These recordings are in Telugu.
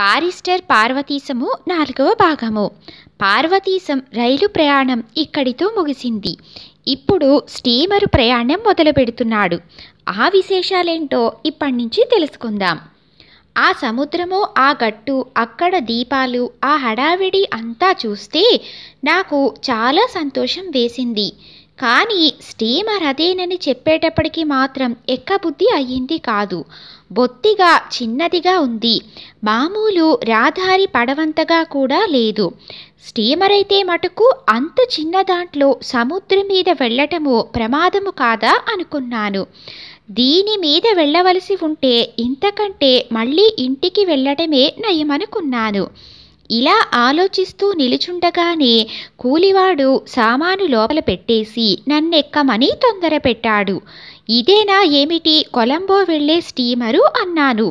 బారిస్టర్ పార్వతీశము నాలుగవ భాగము పార్వతీశం రైలు ప్రయాణం ఇక్కడితో ముగిసింది ఇప్పుడు స్టీమరు ప్రయాణం మొదలు పెడుతున్నాడు ఆ విశేషాలేంటో ఇప్పటి నుంచి తెలుసుకుందాం ఆ సముద్రము ఆ గట్టు అక్కడ దీపాలు ఆ హడావిడి అంతా చూస్తే నాకు చాలా సంతోషం వేసింది కానీ స్టీమర్ అదేనని చెప్పేటప్పటికీ మాత్రం ఎక్కబుద్ధి అయ్యింది కాదు బొత్తిగా చిన్నదిగా ఉంది మామూలు రాధారి పడవంతగా కూడా లేదు స్టీమర్ అయితే మటుకు అంత చిన్న దాంట్లో సముద్రం మీద వెళ్ళటము ప్రమాదము కాదా అనుకున్నాను దీని మీద వెళ్ళవలసి ఉంటే ఇంతకంటే మళ్ళీ ఇంటికి వెళ్ళటమే నయమనుకున్నాను ఇలా ఆలోచిస్తూ నిలుచుండగానే కూలివాడు సామాను లోపల పెట్టేసి నన్నెక్కమని తొందర పెట్టాడు ఇదేనా ఏమిటి కొలంబో వెళ్లే స్టీమరు అన్నాను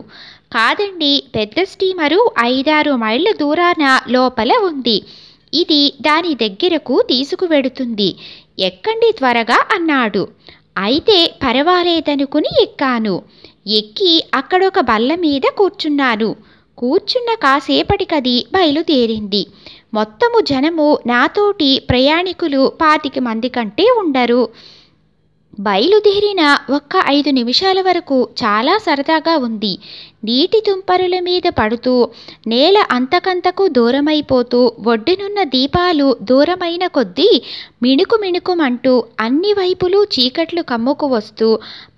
కాదండి పెద్ద స్టీమరు ఐదారు మైళ్ళ దూరాన లోపల ఉంది ఇది దాని దగ్గరకు తీసుకువెడుతుంది ఎక్కండి త్వరగా అన్నాడు అయితే పర్వాలేదనుకుని ఎక్కాను ఎక్కి అక్కడొక బల్ల మీద కూర్చున్నాను కూర్చున్న కాసేపటికది బయలుదేరింది మొత్తము జనము నాతోటి ప్రయాణికులు పాతిక మంది కంటే ఉండరు బయలుదేరిన ఒక్క ఐదు నిమిషాల వరకు చాలా సరదాగా ఉంది నీటి తుంపరుల మీద పడుతూ నేల అంతకంతకు దూరమైపోతూ ఒడ్డునున్న దీపాలు దూరమైన కొద్దీ మిణుకు మిణుకుమంటూ అన్ని వైపులు చీకట్లు కమ్ముకు వస్తూ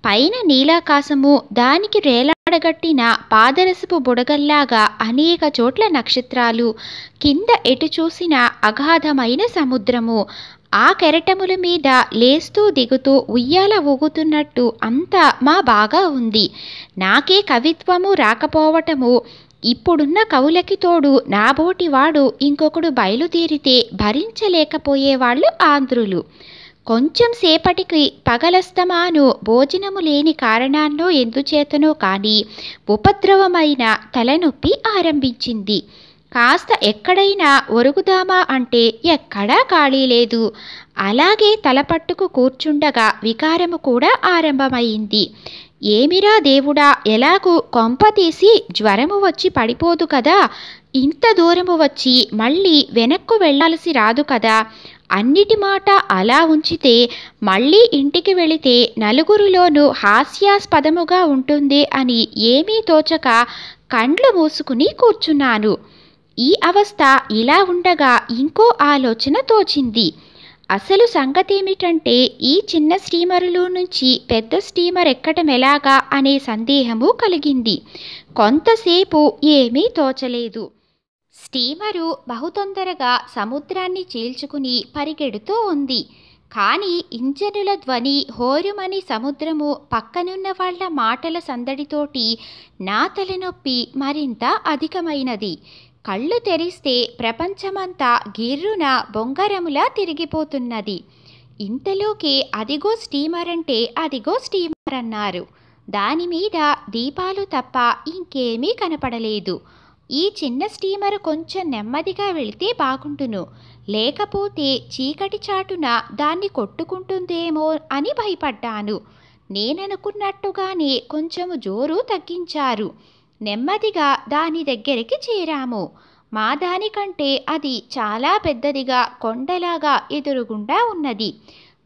పైన నీలాకాశము దానికి రేలాడగట్టిన పాదరసపు బుడగల్లాగా అనేక చోట్ల నక్షత్రాలు కింద ఎటు చూసిన అగాధమైన సముద్రము ఆ కెరటముల మీద లేస్తూ దిగుతూ ఉయ్యాల ఊగుతున్నట్టు అంతా మా బాగా ఉంది నాకే కవిత్వము రాకపోవటము ఇప్పుడున్న కవులకి తోడు నాబోటివాడు ఇంకొకడు బయలుదేరితే భరించలేకపోయేవాళ్ళు ఆంధ్రులు కొంచెం సేపటికి పగలస్తమాను భోజనము లేని కారణాల్లో ఎందుచేతనో కానీ ఉపద్రవమైన తలనొప్పి ఆరంభించింది కాస్త ఎక్కడైనా ఒరుగుదామా అంటే ఎక్కడా ఖాళీ లేదు అలాగే తలపట్టుకు కూర్చుండగా వికారము కూడా ఆరంభమైంది ఏమిరా దేవుడా ఎలాగూ తీసి జ్వరము వచ్చి పడిపోదు కదా ఇంత దూరము వచ్చి మళ్ళీ వెనక్కు వెళ్ళాల్సి రాదు కదా అన్నిటి మాట అలా ఉంచితే మళ్ళీ ఇంటికి వెళితే నలుగురిలోనూ హాస్యాస్పదముగా ఉంటుంది అని ఏమీ తోచక కండ్లు మూసుకుని కూర్చున్నాను ఈ అవస్థ ఇలా ఉండగా ఇంకో ఆలోచన తోచింది అసలు సంగతేమిటంటే ఈ చిన్న స్టీమరులో నుంచి పెద్ద స్టీమర్ ఎక్కడం ఎలాగా అనే సందేహము కలిగింది కొంతసేపు ఏమీ తోచలేదు స్టీమరు బహుతొందరగా సముద్రాన్ని చీల్చుకుని పరిగెడుతూ ఉంది కానీ ఇంజనుల ధ్వని హోరుమని సముద్రము పక్కనున్న వాళ్ల మాటల సందడితోటి నా తలనొప్పి మరింత అధికమైనది కళ్ళు తెరిస్తే ప్రపంచమంతా గిర్రున బొంగరములా తిరిగిపోతున్నది ఇంతలోకి అదిగో స్టీమర్ అంటే అదిగో స్టీమర్ అన్నారు దానిమీద దీపాలు తప్ప ఇంకేమీ కనపడలేదు ఈ చిన్న స్టీమర్ కొంచెం నెమ్మదిగా వెళితే బాగుంటును లేకపోతే చీకటి చాటున దాన్ని కొట్టుకుంటుందేమో అని భయపడ్డాను నేననుకున్నట్టుగానే కొంచెము జోరు తగ్గించారు నెమ్మదిగా దాని దగ్గరికి చేరాము మా దానికంటే అది చాలా పెద్దదిగా కొండలాగా ఎదురుగుండా ఉన్నది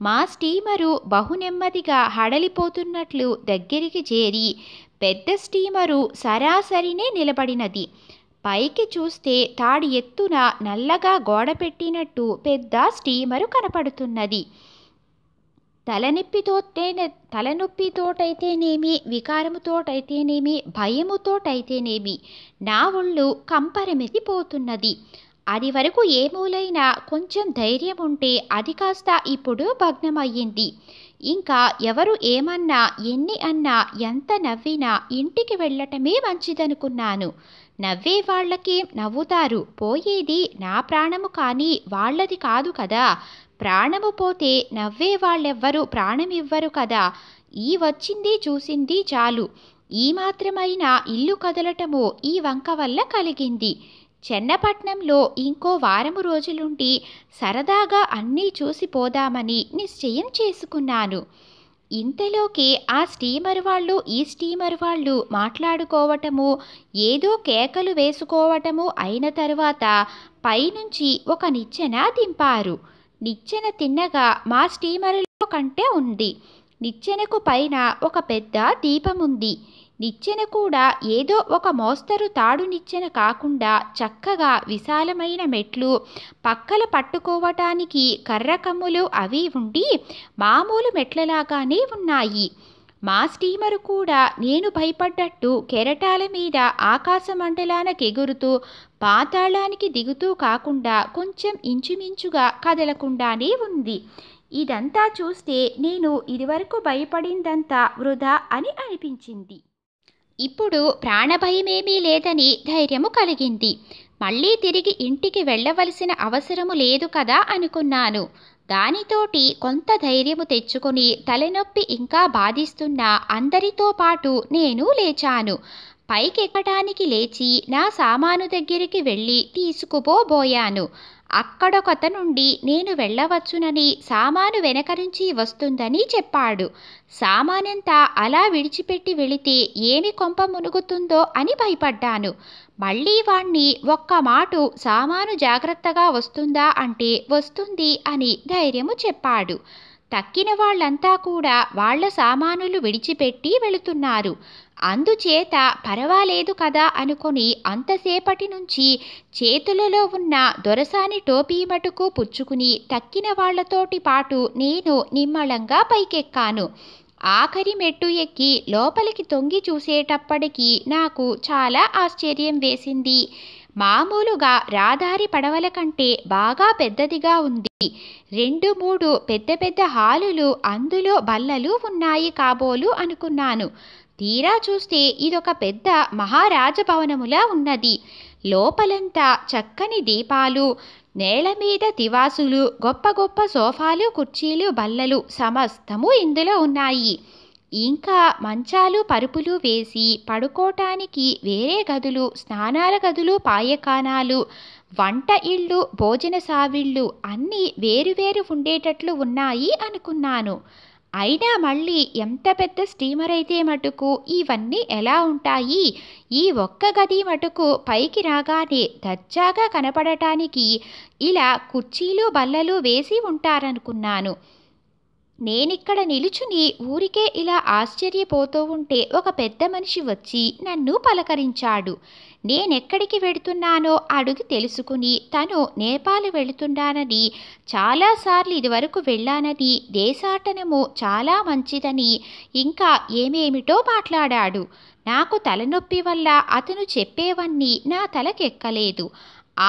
మా స్టీమరు బహు నెమ్మదిగా హడలిపోతున్నట్లు దగ్గరికి చేరి పెద్ద స్టీమరు సరాసరినే నిలబడినది పైకి చూస్తే తాడి ఎత్తున నల్లగా గోడ పెట్టినట్టు పెద్ద స్టీమరు కనపడుతున్నది తలనొప్పితోనే తలనొప్పితోటైతేనేమి వికారముతోటైతేనేమి భయముతోటైతేనేమి నా ఒళ్ళు పోతున్నది అది వరకు ఏ మూలైనా కొంచెం ధైర్యం ఉంటే అది కాస్త ఇప్పుడు భగ్నమయ్యింది ఇంకా ఎవరు ఏమన్నా ఎన్ని అన్నా ఎంత నవ్వినా ఇంటికి వెళ్ళటమే మంచిదనుకున్నాను నవ్వే వాళ్ళకి నవ్వుతారు పోయేది నా ప్రాణము కానీ వాళ్ళది కాదు కదా ప్రాణము పోతే నవ్వే వాళ్ళెవ్వరూ ప్రాణమివ్వరు కదా ఈ వచ్చింది చూసింది చాలు ఈ మాత్రమైన ఇల్లు కదలటము ఈ వంక వల్ల కలిగింది చెన్నపట్నంలో ఇంకో వారము రోజులుండి సరదాగా అన్నీ చూసిపోదామని నిశ్చయం చేసుకున్నాను ఇంతలోకి ఆ స్టీమర్ వాళ్ళు ఈ స్టీమర్ వాళ్ళు మాట్లాడుకోవటము ఏదో కేకలు వేసుకోవటము అయిన తరువాత పైనుంచి ఒక నిచ్చెన దింపారు నిచ్చెన తిన్నగా మా స్టీమరులో కంటే ఉంది నిచ్చెనకు పైన ఒక పెద్ద దీపముంది నిచ్చెన కూడా ఏదో ఒక మోస్తరు తాడు నిచ్చెన కాకుండా చక్కగా విశాలమైన మెట్లు పక్కల పట్టుకోవటానికి కర్రకమ్ములు అవి ఉండి మామూలు మెట్లలాగానే ఉన్నాయి మా స్టీమరు కూడా నేను భయపడ్డట్టు కెరటాల మీద ఆకాశమండలానకెగురుతూ పాతాళానికి దిగుతూ కాకుండా కొంచెం ఇంచుమించుగా కదలకుండానే ఉంది ఇదంతా చూస్తే నేను ఇదివరకు భయపడిందంతా వృధా అని అనిపించింది ఇప్పుడు ప్రాణభయమేమీ లేదని ధైర్యము కలిగింది మళ్ళీ తిరిగి ఇంటికి వెళ్ళవలసిన అవసరము లేదు కదా అనుకున్నాను దానితోటి కొంత ధైర్యము తెచ్చుకొని తలనొప్పి ఇంకా బాధిస్తున్న అందరితో పాటు నేను లేచాను పైకెక్కడానికి లేచి నా సామాను దగ్గరికి వెళ్ళి తీసుకుపోబోయాను అక్కడొకత నుండి నేను వెళ్ళవచ్చునని సామాను వెనక నుంచి వస్తుందని చెప్పాడు సామానంతా అలా విడిచిపెట్టి వెళితే ఏమి కొంప మునుగుతుందో అని భయపడ్డాను మళ్ళీ వాణ్ణి ఒక్క మాటు సామాను జాగ్రత్తగా వస్తుందా అంటే వస్తుంది అని ధైర్యము చెప్పాడు తక్కిన వాళ్ళంతా కూడా వాళ్ల సామానులు విడిచిపెట్టి వెళుతున్నారు అందుచేత పర్వాలేదు కదా అనుకొని అంతసేపటి నుంచి చేతులలో ఉన్న దొరసాని టోపీ మటుకు పుచ్చుకుని తక్కిన వాళ్లతోటి పాటు నేను నిమ్మళంగా పైకెక్కాను ఆఖరి మెట్టు ఎక్కి లోపలికి తొంగి చూసేటప్పటికీ నాకు చాలా ఆశ్చర్యం వేసింది మామూలుగా రాదారి పడవల కంటే బాగా పెద్దదిగా ఉంది రెండు మూడు పెద్ద పెద్ద హాలులు అందులో బల్లలు ఉన్నాయి కాబోలు అనుకున్నాను తీరా చూస్తే ఇదొక పెద్ద మహారాజభవనములా ఉన్నది లోపలంతా చక్కని దీపాలు నేల మీద తివాసులు గొప్ప గొప్ప సోఫాలు కుర్చీలు బల్లలు సమస్తము ఇందులో ఉన్నాయి ఇంకా మంచాలు పరుపులు వేసి పడుకోటానికి వేరే గదులు స్నానాల గదులు పాయకానాలు వంట ఇళ్ళు భోజన సావిళ్ళు అన్నీ వేరువేరు ఉండేటట్లు ఉన్నాయి అనుకున్నాను అయినా మళ్ళీ ఎంత పెద్ద స్టీమర్ అయితే మటుకు ఇవన్నీ ఎలా ఉంటాయి ఈ ఒక్క గది మటుకు పైకి రాగానే దర్జాగా కనపడటానికి ఇలా కుర్చీలు బల్లలు వేసి ఉంటారనుకున్నాను నేనిక్కడ నిలుచుని ఊరికే ఇలా ఆశ్చర్యపోతూ ఉంటే ఒక పెద్ద మనిషి వచ్చి నన్ను పలకరించాడు నేనెక్కడికి వెడుతున్నానో అడుగు తెలుసుకుని తను నేపాల్ వెళుతున్నానని చాలాసార్లు ఇదివరకు వెళ్ళానని దేశాటనము చాలా మంచిదని ఇంకా ఏమేమిటో మాట్లాడాడు నాకు తలనొప్పి వల్ల అతను చెప్పేవన్నీ నా తలకెక్కలేదు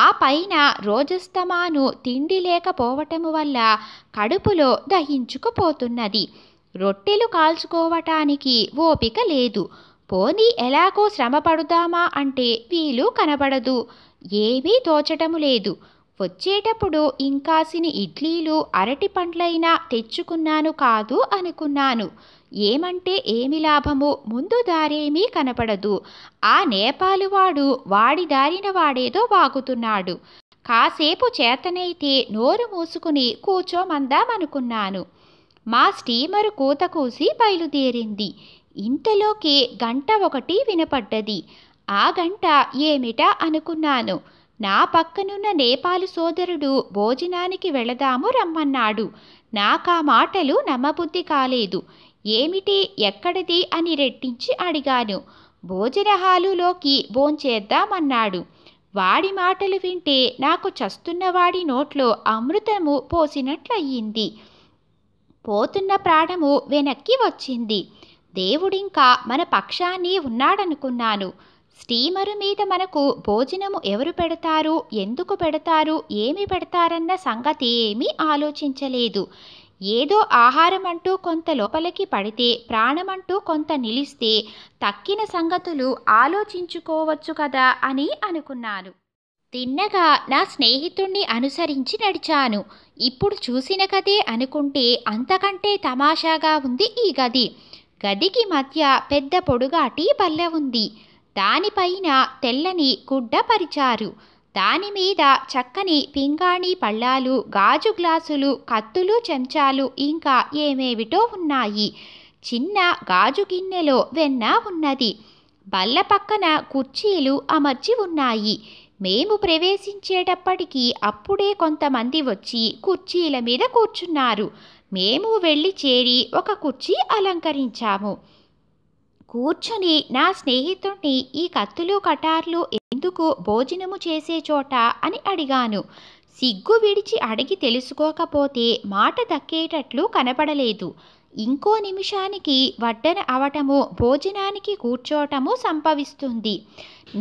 ఆ పైన రోజస్తమాను తిండి లేకపోవటము వల్ల కడుపులో దహించుకుపోతున్నది రొట్టెలు కాల్చుకోవటానికి ఓపిక లేదు పోనీ ఎలాగో శ్రమ పడుదామా అంటే వీలు కనబడదు ఏమీ తోచటము లేదు వచ్చేటప్పుడు ఇంకాసిని ఇడ్లీలు అరటి పండ్లైనా తెచ్చుకున్నాను కాదు అనుకున్నాను ఏమంటే ఏమి లాభము ముందు దారేమీ కనపడదు ఆ నేపాలువాడు వాడి దారిన వాడేదో వాగుతున్నాడు కాసేపు చేతనైతే నోరు మూసుకుని కూచోమందామనుకున్నాను మా స్టీమరు కూత కూసి బయలుదేరింది ఇంతలోకి గంట ఒకటి వినపడ్డది ఆ గంట ఏమిటా అనుకున్నాను నా పక్కనున్న నేపాలు సోదరుడు భోజనానికి వెళదాము రమ్మన్నాడు నాకా మాటలు నమ్మబుద్ధి కాలేదు ఏమిటి ఎక్కడిది అని రెట్టించి అడిగాను భోజన హాలులోకి భోంచేద్దామన్నాడు వాడి మాటలు వింటే నాకు చస్తున్నవాడి నోట్లో అమృతము పోసినట్లయింది పోతున్న ప్రాణము వెనక్కి వచ్చింది దేవుడింకా మన పక్షాన్ని ఉన్నాడనుకున్నాను స్టీమరు మీద మనకు భోజనము ఎవరు పెడతారు ఎందుకు పెడతారు ఏమి పెడతారన్న సంగతి ఏమీ ఆలోచించలేదు ఏదో ఆహారం అంటూ కొంత లోపలికి పడితే ప్రాణమంటూ కొంత నిలిస్తే తక్కిన సంగతులు ఆలోచించుకోవచ్చు కదా అని అనుకున్నాను తిన్నగా నా స్నేహితుణ్ణి అనుసరించి నడిచాను ఇప్పుడు చూసిన కదే అనుకుంటే అంతకంటే తమాషాగా ఉంది ఈ గది గదికి మధ్య పెద్ద పొడుగాటి బల్లె ఉంది దానిపైన తెల్లని గుడ్డ పరిచారు దానిమీద చక్కని పింగాణి పళ్ళాలు గాజు గ్లాసులు కత్తులు చెంచాలు ఇంకా ఏమేమిటో ఉన్నాయి చిన్న గాజు గిన్నెలో వెన్న ఉన్నది బల్ల పక్కన కుర్చీలు అమర్చి ఉన్నాయి మేము ప్రవేశించేటప్పటికీ అప్పుడే కొంతమంది వచ్చి కుర్చీల మీద కూర్చున్నారు మేము వెళ్ళి చేరి ఒక కుర్చీ అలంకరించాము కూర్చొని నా స్నేహితుణ్ణి ఈ కత్తులు కటార్లు ఎందుకు భోజనము చేసే చోట అని అడిగాను సిగ్గు విడిచి అడిగి తెలుసుకోకపోతే మాట దక్కేటట్లు కనపడలేదు ఇంకో నిమిషానికి వడ్డన అవటము భోజనానికి కూర్చోటము సంభవిస్తుంది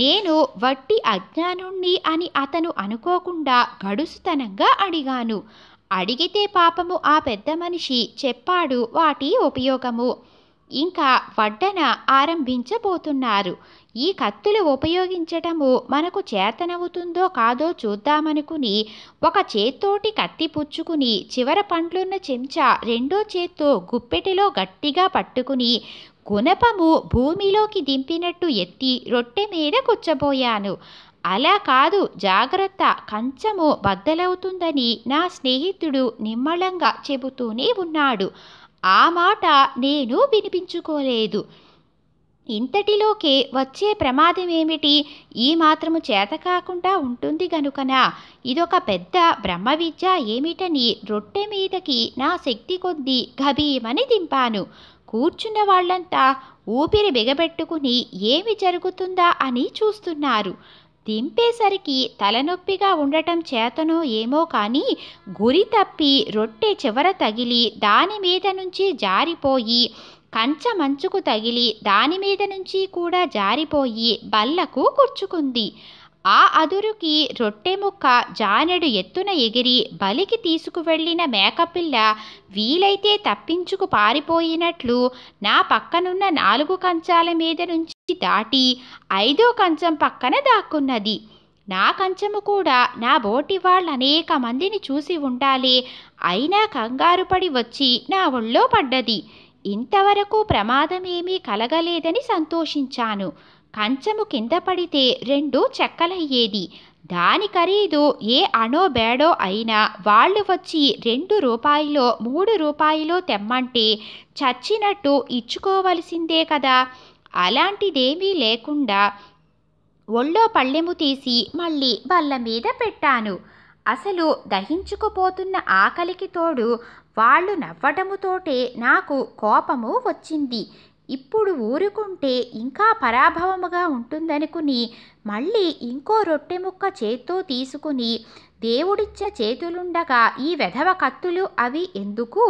నేను వట్టి అజ్ఞానుణ్ణి అని అతను అనుకోకుండా గడుసుతనంగా అడిగాను అడిగితే పాపము ఆ పెద్ద మనిషి చెప్పాడు వాటి ఉపయోగము ఇంకా వడ్డన ఆరంభించబోతున్నారు ఈ కత్తులు ఉపయోగించటము మనకు చేతనవుతుందో కాదో చూద్దామనుకుని ఒక చేత్తోటి కత్తి పుచ్చుకుని చివర పండ్లున్న చెంచా రెండో చేత్తో గుప్పెటిలో గట్టిగా పట్టుకుని గుణపము భూమిలోకి దింపినట్టు ఎత్తి రొట్టె మీద కూర్చబోయాను అలా కాదు జాగ్రత్త కంచము బద్దలవుతుందని నా స్నేహితుడు నిమ్మళంగా చెబుతూనే ఉన్నాడు ఆ మాట నేను వినిపించుకోలేదు ఇంతటిలోకే వచ్చే ప్రమాదం ఏమిటి ఈ మాత్రము చేత కాకుండా ఉంటుంది గనుకన ఇదొక పెద్ద బ్రహ్మ విద్య ఏమిటని రొట్టె మీదకి నా శక్తి కొద్ది గభీమని దింపాను కూర్చున్న వాళ్ళంతా ఊపిరి బిగబెట్టుకుని ఏమి జరుగుతుందా అని చూస్తున్నారు దింపేసరికి తలనొప్పిగా ఉండటం చేతనో ఏమో కానీ గురి తప్పి రొట్టె చివర తగిలి దాని మీద నుంచి జారిపోయి కంచ మంచుకు తగిలి దాని మీద నుంచి కూడా జారిపోయి బల్లకు కూర్చుకుంది ఆ అదురుకి రొట్టె ముక్క జానెడు ఎత్తున ఎగిరి బలికి తీసుకువెళ్ళిన మేకపిల్ల వీలైతే తప్పించుకు పారిపోయినట్లు నా పక్కనున్న నాలుగు కంచాల మీద నుంచి దాటి ఐదో కంచం పక్కన దాక్కున్నది నా కంచము కూడా నా బోటి వాళ్ళు అనేక మందిని చూసి ఉండాలి అయినా కంగారు పడి వచ్చి నా ఒళ్ళో పడ్డది ఇంతవరకు ప్రమాదమేమీ కలగలేదని సంతోషించాను కంచము కింద పడితే రెండు చెక్కలయ్యేది దాని ఖరీదు ఏ అణో బేడో అయినా వాళ్ళు వచ్చి రెండు రూపాయలో మూడు రూపాయలో తెమ్మంటే చచ్చినట్టు ఇచ్చుకోవలసిందే కదా అలాంటిదేమీ లేకుండా ఒళ్ళో పళ్ళెము తీసి మళ్ళీ బల్ల మీద పెట్టాను అసలు దహించుకుపోతున్న ఆకలికి తోడు వాళ్ళు నవ్వటముతోటే నాకు కోపము వచ్చింది ఇప్పుడు ఊరుకుంటే ఇంకా పరాభవముగా ఉంటుందనుకుని మళ్ళీ ఇంకో రొట్టె ముక్క చేత్తో తీసుకుని దేవుడిచ్చ చేతులుండగా ఈ వెధవ కత్తులు అవి ఎందుకు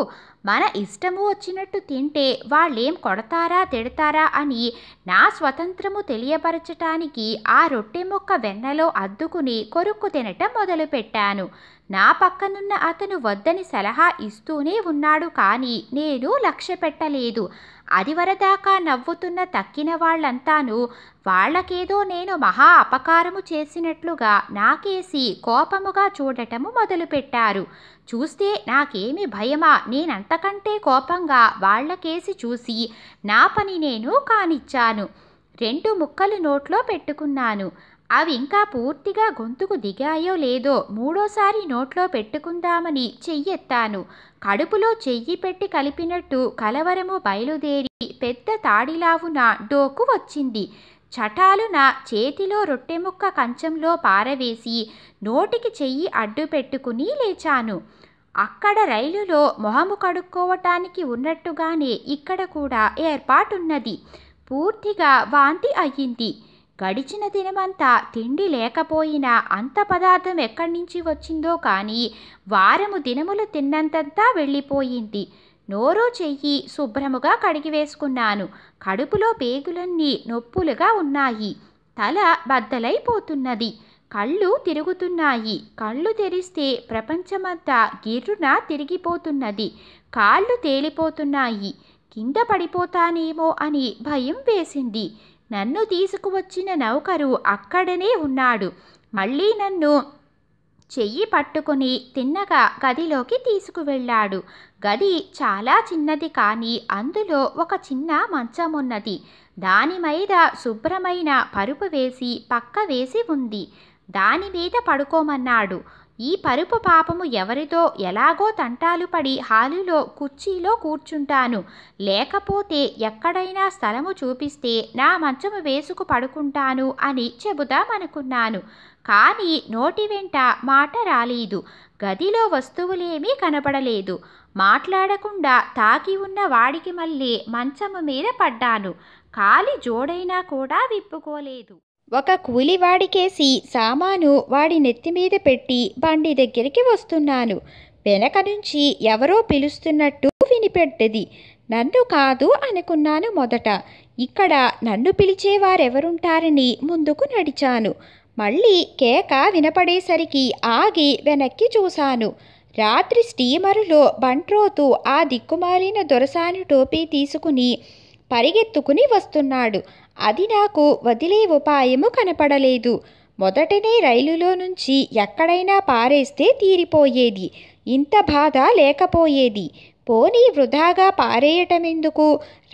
మన ఇష్టము వచ్చినట్టు తింటే వాళ్ళేం కొడతారా తిడతారా అని నా స్వతంత్రము తెలియపరచటానికి ఆ రొట్టె ముక్క వెన్నలో అద్దుకుని కొరుక్కు తినటం మొదలుపెట్టాను నా పక్కనున్న అతను వద్దని సలహా ఇస్తూనే ఉన్నాడు కానీ నేను లక్ష్య పెట్టలేదు అదివరదాకా నవ్వుతున్న తక్కిన వాళ్ళంతాను వాళ్ళకేదో నేను మహా అపకారము చేసినట్లుగా నాకేసి కోపముగా చూడటము మొదలుపెట్టారు చూస్తే నాకేమి భయమా నేనంతకంటే కోపంగా వాళ్ళకేసి చూసి నా పని నేను కానిచ్చాను రెండు ముక్కలు నోట్లో పెట్టుకున్నాను అవి ఇంకా పూర్తిగా గొంతుకు దిగాయో లేదో మూడోసారి నోట్లో పెట్టుకుందామని చెయ్యెత్తాను కడుపులో చెయ్యి పెట్టి కలిపినట్టు కలవరము బయలుదేరి పెద్ద తాడిలావున డోకు వచ్చింది చటాలు నా చేతిలో రొట్టె ముక్క కంచంలో పారవేసి నోటికి చెయ్యి అడ్డు పెట్టుకుని లేచాను అక్కడ రైలులో మొహము కడుక్కోవటానికి ఉన్నట్టుగానే ఇక్కడ కూడా ఏర్పాటున్నది పూర్తిగా వాంతి అయ్యింది గడిచిన దినమంతా తిండి లేకపోయినా అంత పదార్థం ఎక్కడి నుంచి వచ్చిందో కానీ వారము దినములు తిన్నంతంతా వెళ్ళిపోయింది నోరు చెయ్యి శుభ్రముగా కడిగి వేసుకున్నాను కడుపులో పేగులన్నీ నొప్పులుగా ఉన్నాయి తల బద్దలైపోతున్నది కళ్ళు తిరుగుతున్నాయి కళ్ళు తెరిస్తే ప్రపంచమంతా గిర్రున తిరిగిపోతున్నది కాళ్ళు తేలిపోతున్నాయి కింద పడిపోతానేమో అని భయం వేసింది నన్ను తీసుకువచ్చిన నౌకరు అక్కడనే ఉన్నాడు మళ్ళీ నన్ను చెయ్యి పట్టుకుని తిన్నగా గదిలోకి తీసుకువెళ్ళాడు గది చాలా చిన్నది కానీ అందులో ఒక చిన్న మంచం ఉన్నది దాని మీద శుభ్రమైన పరుపు వేసి పక్క వేసి ఉంది దాని మీద పడుకోమన్నాడు ఈ పరుపు పాపము ఎవరిదో ఎలాగో తంటాలు పడి హాలులో కుర్చీలో కూర్చుంటాను లేకపోతే ఎక్కడైనా స్థలము చూపిస్తే నా మంచము వేసుకు పడుకుంటాను అని చెబుదామనుకున్నాను కానీ నోటి వెంట మాట రాలేదు గదిలో వస్తువులేమీ కనపడలేదు మాట్లాడకుండా తాకి ఉన్న వాడికి మళ్ళీ మంచము మీద పడ్డాను కాలి జోడైనా కూడా విప్పుకోలేదు ఒక కూలివాడికేసి సామాను వాడి నెత్తి మీద పెట్టి బండి దగ్గరికి వస్తున్నాను వెనక నుంచి ఎవరో పిలుస్తున్నట్టు వినిపెట్టది నన్ను కాదు అనుకున్నాను మొదట ఇక్కడ నన్ను పిలిచేవారెవరుంటారని ముందుకు నడిచాను మళ్ళీ కేక వినపడేసరికి ఆగి వెనక్కి చూశాను రాత్రి స్టీమరులో బంట్రోతు ఆ దిక్కుమాలిన దొరసాని టోపీ తీసుకుని పరిగెత్తుకుని వస్తున్నాడు అది నాకు వదిలే ఉపాయము కనపడలేదు మొదటనే రైలులో నుంచి ఎక్కడైనా పారేస్తే తీరిపోయేది ఇంత బాధ లేకపోయేది పోనీ వృధాగా పారేయటమెందుకు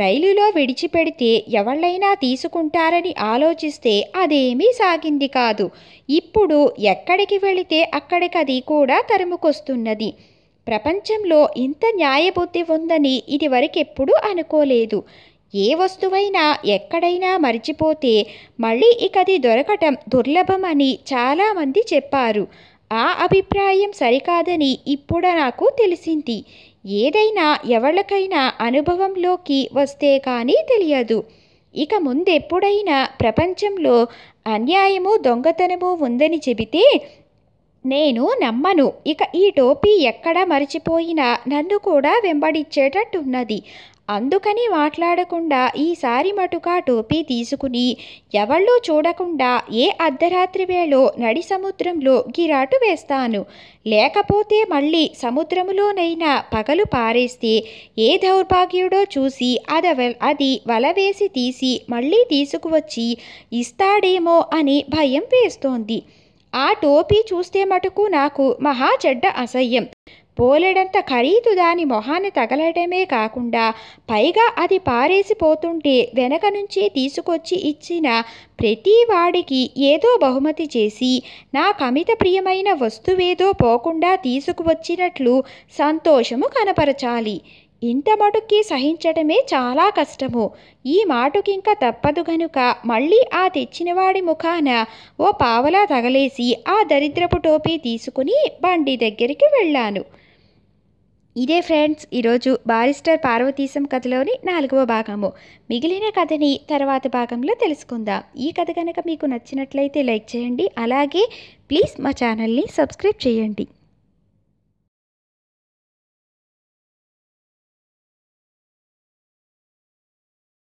రైలులో విడిచిపెడితే ఎవళ్ళైనా తీసుకుంటారని ఆలోచిస్తే అదేమీ సాగింది కాదు ఇప్పుడు ఎక్కడికి వెళితే అక్కడికది కూడా తరుముకొస్తున్నది ప్రపంచంలో ఇంత న్యాయబుద్ధి ఉందని ఇదివరకెప్పుడు అనుకోలేదు ఏ వస్తువైనా ఎక్కడైనా మర్చిపోతే మళ్ళీ ఇక అది దొరకటం దుర్లభమని చాలామంది చెప్పారు ఆ అభిప్రాయం సరికాదని ఇప్పుడు నాకు తెలిసింది ఏదైనా ఎవరికైనా అనుభవంలోకి వస్తే కానీ తెలియదు ఇక ముందెప్పుడైనా ప్రపంచంలో అన్యాయము దొంగతనము ఉందని చెబితే నేను నమ్మను ఇక ఈ టోపీ ఎక్కడ మరిచిపోయినా నన్ను కూడా వెంబడిచ్చేటట్టున్నది అందుకని మాట్లాడకుండా ఈసారి మటుకా టోపీ తీసుకుని ఎవళ్ళూ చూడకుండా ఏ అర్ధరాత్రి వేళో నడి సముద్రంలో గిరాటు వేస్తాను లేకపోతే మళ్ళీ సముద్రములోనైనా పగలు పారేస్తే ఏ దౌర్భాగ్యుడో చూసి అదవ అది వలవేసి తీసి మళ్ళీ తీసుకువచ్చి ఇస్తాడేమో అని భయం వేస్తోంది ఆ టోపీ చూస్తే మటుకు నాకు మహా చెడ్డ అసహ్యం పోలెడంత ఖరీదు దాని మొహాన్ని తగలడమే కాకుండా పైగా అది పారేసిపోతుంటే వెనక నుంచి తీసుకొచ్చి ఇచ్చిన ప్రతివాడికి ఏదో బహుమతి చేసి నా కమిత ప్రియమైన వస్తువేదో పోకుండా తీసుకువచ్చినట్లు సంతోషము కనపరచాలి ఇంత మటుక్కి సహించటమే చాలా కష్టము ఈ మాటుకింక తప్పదు గనుక మళ్ళీ ఆ తెచ్చినవాడి ముఖాన ఓ పావలా తగలేసి ఆ దరిద్రపు టోపీ తీసుకుని బండి దగ్గరికి వెళ్ళాను ఇదే ఫ్రెండ్స్ ఈరోజు బారిస్టర్ పార్వతీశం కథలోని నాలుగవ భాగము మిగిలిన కథని తర్వాత భాగంలో తెలుసుకుందాం ఈ కథ కనుక మీకు నచ్చినట్లయితే లైక్ చేయండి అలాగే ప్లీజ్ మా ఛానల్ని సబ్స్క్రైబ్ చేయండి